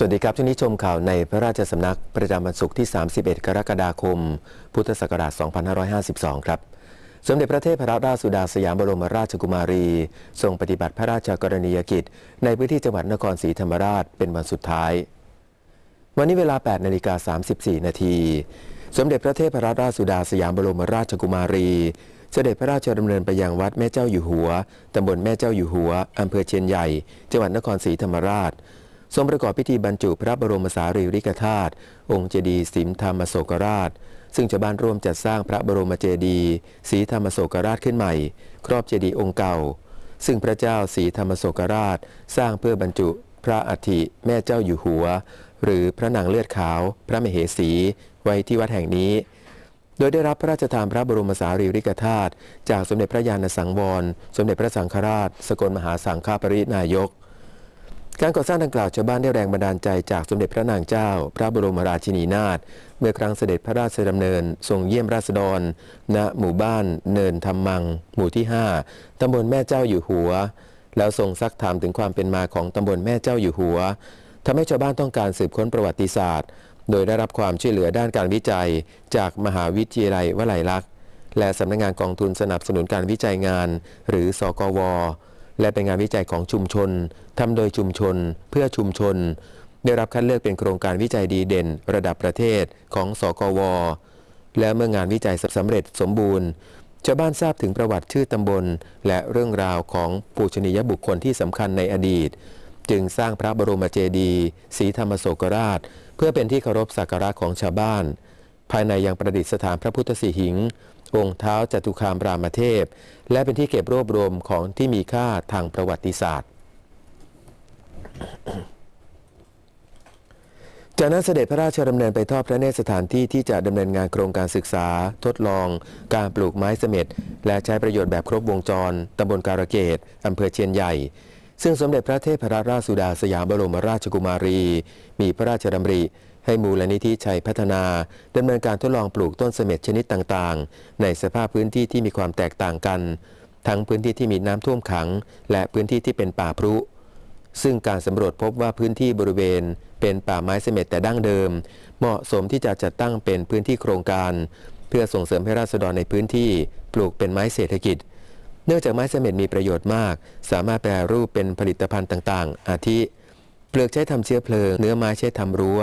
สวัสดีครับช่วงนี้ชมข่าวในพระราชสำนักประจำวันศุกร์ที่ 31 กรกฎาคม พุทธศักราช 2552 ครับ สมเด็จพระเทพรัตนราชสุดาสยามบรมราชกุมารี ทรงปฏิบัติพระราชกรณียกิจ ในพื้นที่จังหวัดนครศรีธรรมราชเป็นวันสุดท้าย วันนี้เวลา 8 นาฬิกา 34 นาที สมเด็จพระเทพรัตนราชสุดาสยามบรมราชกุมารี เสด็จพระราชดำเนินไปยังวัดแม่เจ้าอยู่หัวตำบลแม่เจ้าอยู่หัวอำเภอเชียนใหญ่จังหวัดนครศรีธรรมราชทรงประกอบพิธีบรรจุพระบรมสารีริกธาตุองค์เจดีย์สิมธรรมโศกราช ซึ่งชาวบ้านร่วมจัดสร้างพระบรมเจดีย์สีธรรมโศกราชขึ้นใหม่ ครอบเจดีย์องค์เก่า ซึ่งพระเจ้าสีธรรมโศกราช สร้างเพื่อบรรจุพระอัฐิแม่เจ้าอยู่หัว หรือพระนางเลือดขาวพระมเหสี ไว้ที่วัดแห่งนี้ โดยได้รับพระราชทานพระบรมสารีริกธาตุจากสมเด็จพระญาณสังวรสมเด็จพระสังฆราช สกลมหาสังฆปรินายกการก่อสร้างดังกล่าวชาวบ้านได้แรงบันดาลใจจากสมเด็จพระนางเจ้า พระบรมราชินีนาถเมื่อครั้งเสด็จพระราชดำเนินทรงเยี่ยมราษฎร ณหมู่บ้านเนินธรรมังหมู่ที่ 5ตำบลแม่เจ้าอยู่หัว แล้วทรงซักถามถึงความเป็นมาของตำบลแม่เจ้าอยู่หัวทำให้ชาวบ้านต้องการสืบค้นประวัติศาสตร์ โดยได้รับความช่วยเหลือด้านการวิจัยจากมหาวิทยาลัยวลัยลักษณ์ และสำนักงงานกองทุนสนับสนุนการวิจัยงาน หรือสกวและเป็นงานวิจัยของชุมชนทำโดยชุมชนเพื่อชุมชน ได้รับคัดเลือกเป็นโครงการวิจัยดีเด่นระดับประเทศของสกว และเมื่องานวิจัยสำเร็จสมบูรณ์ชาวบ้านทราบถึงประวัติชื่อตำบล และเรื่องราวของปูชนียบุคคลที่สำคัญในอดีต จึงสร้างพระบรมเจดีย์ศรีธรรมโศกราช เพื่อเป็นที่เคารพสักการะของชาวบ้าน ภายในยังประดิษฐานพระพุทธสีหิงองค์เท้าจตุคามรามเทพ และเป็นที่เก็บรวบรวมของที่มีค่าทางประวัติศาสตร์ จากนั้นเสด็จพระราชดำเนินไปทอดพระเนตรสถานที่ที่จะดำเนินงานโครงการศึกษา ทดลองการปลูกไม้เสม็ดและใช้ประโยชน์แบบครบวงจรตำบลการเกตอำเภอเชียนใหญ่ ซึ่งสมเด็จพระเทพรัตนราชสุดาสยามบรมราชกุมารี มีพระราชดำริให้มูลนิธิชัยพัฒนาดำเนินการทดลองปลูกต้นเสม็ดชนิดต่างๆ ในสภาพพื้นที่ที่มีความแตกต่างกันทั้งพื้นที่ที่มีน้ำท่วมขังและพื้นที่ที่เป็นป่าพรุซึ่งการสำรวจพบว่าพื้นที่บริเวณ เป็นป่าไม้เสม็ดแต่ดั้งเดิม เหมาะสมที่จะจัดตั้งเป็นพื้นที่โครงการ เพื่อส่งเสริมให้ราษฎรในพื้นที่ปลูกเป็นไม้เศรษฐกิจ เนื่องจากไม้เสม็ดมีประโยชน์มาก สามารถแปรรูปเป็นผลิตภัณฑ์ต่างๆ อาทิเปลือกใช้ทำเชื้อเพลิงเนื้อไม้ใช้ทำรั้ว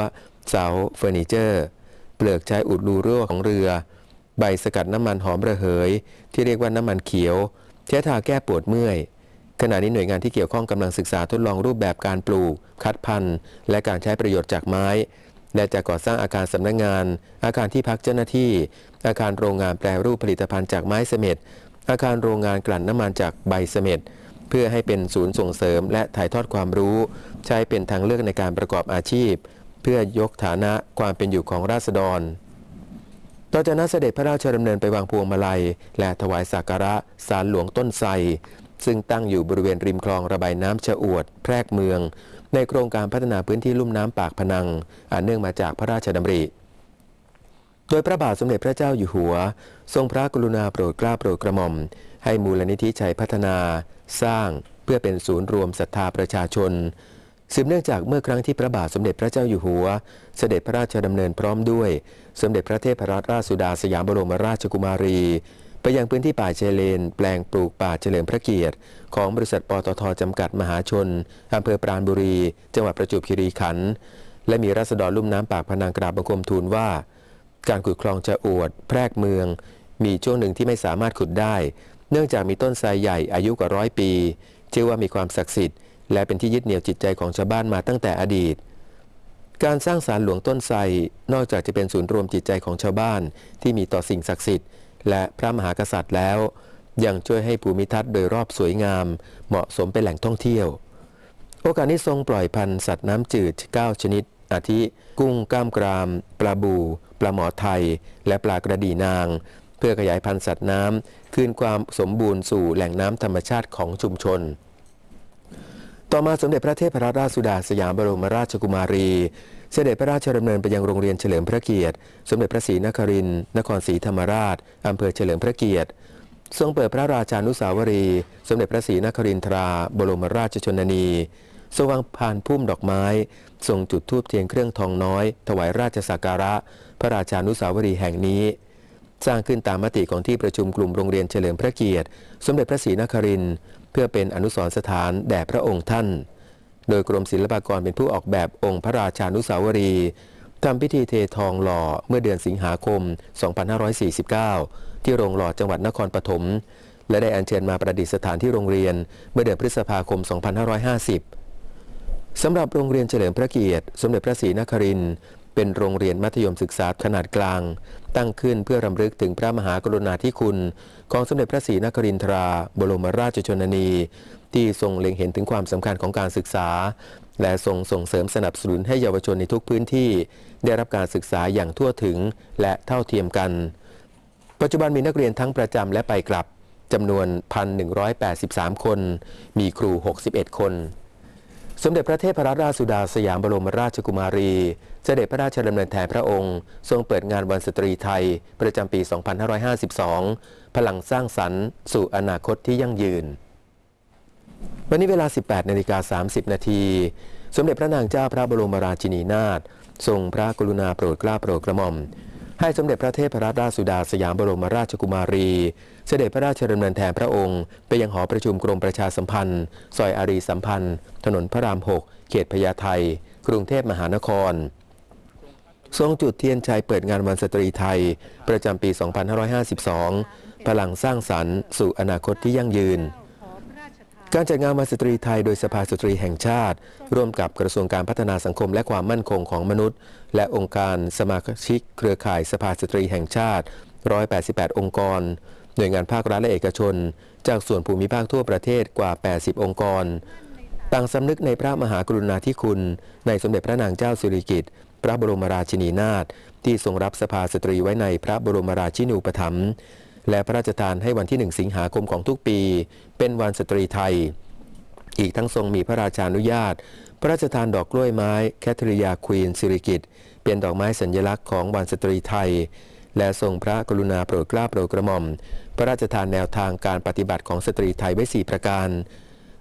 เสาเฟอร์นิเจอร์ เปลือกใช้อุดรูรั่วของเรือ ใบสกัดน้ำมันหอมระเหย ที่เรียกว่าน้ำมันเขียว ใช้ทาแก้ปวดเมื่อยขณะนี้หน่วยงานที่เกี่ยวข้องกำลังศึกษาทดลองรูปแบบการปลูก คัดพันธุ์ และการใช้ประโยชน์จากไม้ และจะก่อสร้างอาคารสำนักงงาน อาคารที่พักเจ้าหน้าที่ อาคารโรงงานแปรรูปผลิตภัณฑ์จากไม้เสม็ดอาคารโรงงานกลั่นน้ำมันจากใบเสม็ดเพื่อให้เป็นศูนย์ส่งเสริมและถ่ายทอดความรู้ ใช้เป็นทางเลือกในการประกอบอาชีพเพื่อยกฐานะความเป็นอยู่ของราษฎรต่อจากนั้นเสด็จพระราชดำเนินไปวางพวงมาลัย และถวายสักการะศาลหลวงต้นไทรซึ่งตั้งอยู่บริเวณริมคลองระบายน้ำชะอวด แพรกเมือง ในโครงการพัฒนาพื้นที่ลุ่มน้ำปากพนัง อันเนื่องมาจากพระราชดำริ โดยพระบาทสมเด็จพระเจ้าอยู่หัว ทรงพระกรุณาโปรดเกล้าโปรดกระหม่อมให้มูลนิธิชัยพัฒนา สร้างเพื่อเป็นศูนย์รวมศรัทธาประชาชนสืบเนื่องจากเมื่อครั้งที่พระบาทสมเด็จพระเจ้าอยู่หัว เสด็จพระราชดำเนินพร้อมด้วย สมเด็จพระเทพรัตนราชสุดาสยามบรมราชกุมารี ไปยังพื้นที่ป่าเชเลน แปลงปลูกป่าเฉลิมพระเกียรติ ของบริษัทปตทจำกัดมหาชน อำเภอปราณบุรี จังหวัดประจวบคีรีขันธ์และมีรัษฎรลุ่มน้ำปากพนังกราบบังคมทูลว่า การขุดคลองจะอวด แพรกเมือง มีช่วงหนึ่งที่ไม่สามารถขุดได้ เนื่องจากมีต้นไทรใหญ่อายุกว่าร้อยปี เชื่อว่ามีความศักดิ์สิทธิ์และเป็นที่ยึดเหนี่ยวจิตใจของชาวบ้านมาตั้งแต่อดีต การสร้างศาลหลวงต้นไทรนอกจากจะเป็นศูนย์รวมจิตใจของชาวบ้าน ที่มีต่อสิ่งศักดิ์สิทธิ์และพระมหากษัตริย์แล้ว ยังช่วยให้ภูมิทัศน์โดยรอบสวยงามเหมาะสมเป็นแหล่งท่องเที่ยว โอกาสนี้ทรงปล่อยพันธุ์สัตว์น้ำจืด 9 ชนิด อาทิ กุ้งก้ามกรามปลาบูปลาหมอไทยและปลากระดีนาง เพื่อขยายพันธุ์สัตว์น้ำคืนความสมบูรณ์สู่แหล่งน้ำธรรมชาติของชุมชนต่อมาสมเด็จพระเทพรัตนราชสุดาสยามบรมราชกุมารี เสด็จพระราชดำเนินไปยังโรงเรียนเฉลิมพระเกียรติ สมเด็จพระศรีนครินทร์ นครศรีธรรมราชอำเภอเฉลิมพระเกียรติ ทรงเปิดพระราชานุสาวรีสมเด็จพระศรีนครินทรา บรมราชชนนี ทรงวางผ่านพุ่มดอกไม้ทรงจุดธูปเทียนเครื่องทองน้อย ถวายราชสักการะ พระราชานุสาวรีแห่งนี้ สร้างขึ้นตามมติของที่ประชุมกลุ่มโรงเรียนเฉลิมพระเกียรติ สมเด็จพระศรีนครินทร์พื่อเป็นอนุสรสถานแด่พระองค์ท่าน โดยกรมศิลปากรเป็นผู้ออกแบบองค์พระราชานุสาวรีทำพิธีเททองหล่อเมื่อเดือนสิงหาคม 2549 ที่โรงหล่อจังหวัดนครปฐม และได้อัญเชิญมาประดิษฐานที่โรงเรียนเมื่อเดือนพฤษภาคม 2550 สำหรับโรงเรียนเฉลิมพระเกียรติ สมเด็จพระศรีนครินทเป็นโรงเรียนมัธยมศึกษาขนาดกลาง ตั้งขึ้นเพื่อรำลึกถึงพระมหากรุณาธิคุณ ของสมเด็จพระศรีนครินทราบรมราชชนนี ที่ทรงเล็งเห็นถึงความสำคัญของการศึกษา และทรงส่งเสริมสนับสนุน ให้เยาวชนในทุกพื้นที่ ได้รับการศึกษาอย่างทั่วถึงและเท่าเทียมกัน ปัจจุบันมีนักเรียนทั้งประจำและไปกลับจำนวน1,183คน มีครู61 คนสมเด็จพระเทพรรัตนราชสุดาสยามบรมราชกุมารี เสด็จพระราชดำเนินแทนพระองค์ ทรงเปิดงานวันสตรีไทย ประจำปี 2552 พลังสร้างสรรค์ สู่อนาคตที่ยั่งยืน วันนี้เวลา 18 นาฬิกา30 นาที สมเด็จพระนางเจ้าพระบรมราชินีนาถทรงพระกรุณาโปรดเกล้าโปรดกระหม่อมให้สมเด็จพระเทพรัตนราชสุดาสยามบรมราชกุมารี เสด็จพระราชดำเนินแทนพระองค์ ไปยังหอประชุมกรมประชาสัมพันธ์ ซอยอารีสัมพันธ์ ถนนพระราม 6 เขตพญาไท กรุงเทพมหานคร ทรงจุดเทียนชัยเปิดงานวันสตรีไทย ประจำปี 2552 พลังสร้างสรรค์สู่อนาคตที่ยั่งยืนการจัดงานมาสตรีไทยโดยสภาสตรีแห่งชาติ ร่วมกับกระทรวงการพัฒนาสังคมและความมั่นคงของมนุษย์ และองค์การสมาชิกเครือข่ายสภาสตรีแห่งชาติ 188 องค์กร หน่วยงานภาครัฐและเอกชน จากส่วนภูมิภาคทั่วประเทศกว่า 80 องค์กร ต่างสำนึกในพระมหากรุณาธิคุณในสมเด็จพระนางเจ้าสิริกิติ์พระบรมราชินีนาถที่ทรงรับสภาสตรีไว้ในพระบรมราชินูปถัมภ์และพระราชทานให้วันที่1 สิงหาคมของทุกปี เป็นวันสตรีไทย อีกทั้งทรงมีพระราชานุญาต พระราชทานดอกกล้วยไม้แคทริยาควีนสิริกิตเป็นดอกไม้สัญลักษณ์ของวันสตรีไทย และทรงพระกรุณาโปรดเกล้าโปรดกระหม่อม พระราชทานแนวทางการปฏิบัติของสตรีไทยไว้ 4 ประการ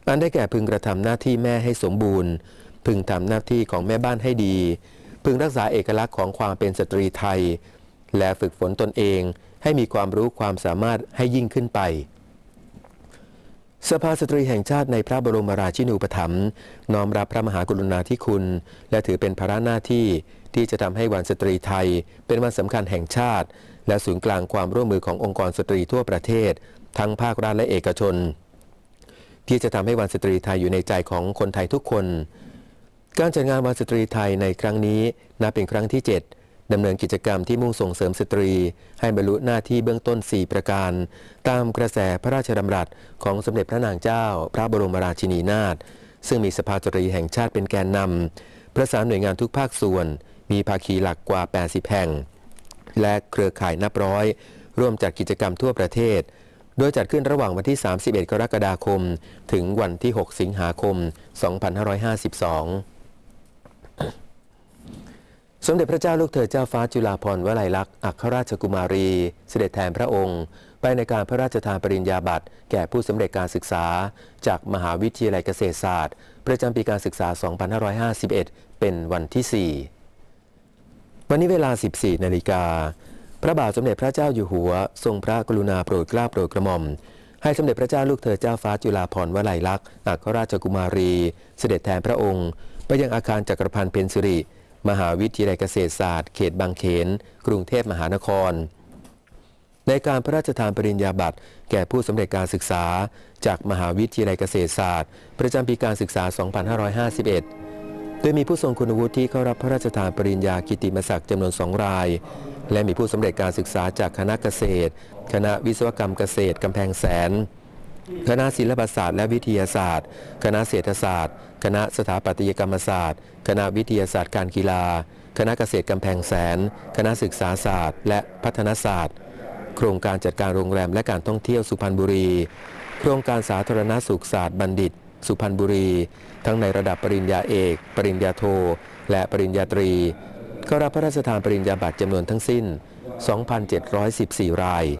อันได้แก่พึงกระทำหน้าที่แม่ให้สมบูรณ์ พึงทำหน้าที่ของแม่บ้านให้ดี พึงรักษาเอกลักษณ์ของความเป็นสตรีไทย และฝึกฝนตนเองให้มีความรู้ความสามารถให้ยิ่งขึ้นไป สภาสตรีแห่งชาติในพระบรมราชินูปถัมภ์น้อมรับพระมหากรุณาธิคุณ และถือเป็นภาระหน้าที่ที่จะทำให้วันสตรีไทย เป็นวันสำคัญแห่งชาติและศูนย์กลางความร่วมมือขององค์กรสตรีทั่วประเทศ ทั้งภาครัฐและเอกชน ที่จะทำให้วันสตรีไทยอยู่ในใจของคนไทยทุกคน การจัดงานวันสตรีไทยในครั้งนี้นับเป็นครั้งที่7ดำเนินกิจกรรมที่มุ่งส่งเสริมสตรีให้บรรลุหน้าที่เบื้องต้น 4 ประการ ตามกระแสพระราชดำรัสของสมเด็จพระนางเจ้าพระบรมราชินีนาถซึ่งมีสภาสตรีแห่งชาติเป็นแกนนำประสานหน่วยงานทุกภาคส่วนมีภาคีหลักกว่า 80 แห่ง และเครือข่ายนับร้อย ร่วมจัดกิจกรรมทั่วประเทศ โดยจัดขึ้นระหว่างวันที่ 31กรกฎาคม ถึงวันที่ 6 สิงหาคม 2552สมเด็จพระเจ้าลูกเธอเจ้าฟ้าจุฬาภรณ์วลัยลักษณ์อัครราชกุมารี เสด็จแทนพระองค์ ไปในการพระราชทานปริญญาบัตร แก่ผู้สำเร็จการศึกษาจากมหาวิทยาลัยเกษตรศาสตร์ ประจำปีการศึกษา 2551 เป็นวันที่ 4 วันนี้เวลา 14 นาฬิกา พระบาทสมเด็จพระเจ้าอยู่หัว ทรงพระกรุณาโปรดเกล้าโปรดกระหม่อมให้สมเด็จพระเจ้าลูกเธอเจ้าฟ้าจุฬาภรณ์วลัยลักษณ์อัครราชกุมารี เสด็จแทนพระองค์ ไปยังอาคารจักรพันธ์เพนสิริมหาวิทยาลัยเกษตรศาสตร์ เขตบางเขน กรุงเทพมหานคร ในการพระราชทานปริญญาบัตร แก่ผู้สำเร็จการศึกษา จากมหาวิทยาลัยเกษตรศาสตร์ ประจำปีการศึกษา 2551 โดยมีผู้ทรงคุณวุฒิที่เข้ารับพระราชทานปริญญากิติมศักดิ์จำนวน 2 ราย และมีผู้สำเร็จการศึกษาจากคณะเกษตร คณะวิศวกรรมเกษตรกำแพงแสน คณะศิลปศาสตร์และวิทยาศาสตร์ คณะเศรษฐศาสตร์ คณะสถาปัตยกรรมศาสตร์คณะวิทยาศาสตร์การกีฬา คณะเกษตรกำแพงแสน คณะศึกษาศาสตร์และพัฒนศาสตร์ โครงการจัดการโรงแรมและการท่องเที่ยวสุพรรณบุรี โครงการสาธารณสุขศาสตร์บัณฑิต สุพรรณบุรี ทั้งในระดับปริญญาเอก ปริญญาโท และปริญญาตรีก็รับพระราชทานปริญญาบัตรจำนวนทั้งสิ้น 2,714 ราย